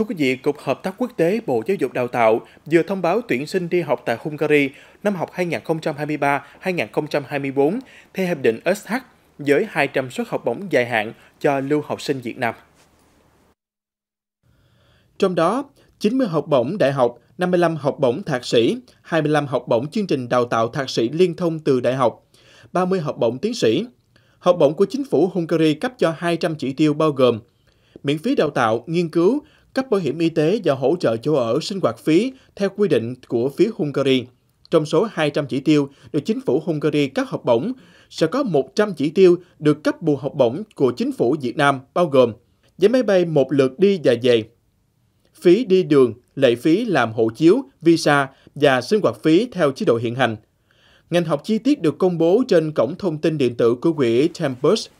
Thưa quý vị, Cục Hợp tác Quốc tế Bộ Giáo dục Đào tạo vừa thông báo tuyển sinh đi học tại Hungary năm học 2023-2024 theo Hiệp định SH với 200 suất học bổng dài hạn cho lưu học sinh Việt Nam. Trong đó, 90 học bổng đại học, 55 học bổng thạc sĩ, 25 học bổng chương trình đào tạo thạc sĩ liên thông từ đại học, 30 học bổng tiến sĩ. Học bổng của chính phủ Hungary cấp cho 200 chỉ tiêu bao gồm miễn phí đào tạo, nghiên cứu, cấp bảo hiểm y tế và hỗ trợ chỗ ở sinh hoạt phí theo quy định của phía Hungary. Trong số 200 chỉ tiêu được chính phủ Hungary cấp học bổng, sẽ có 100 chỉ tiêu được cấp bù học bổng của chính phủ Việt Nam bao gồm vé máy bay một lượt đi và về, phí đi đường, lệ phí làm hộ chiếu, visa và sinh hoạt phí theo chế độ hiện hành. Ngành học chi tiết được công bố trên cổng thông tin điện tử của quỹ Tempus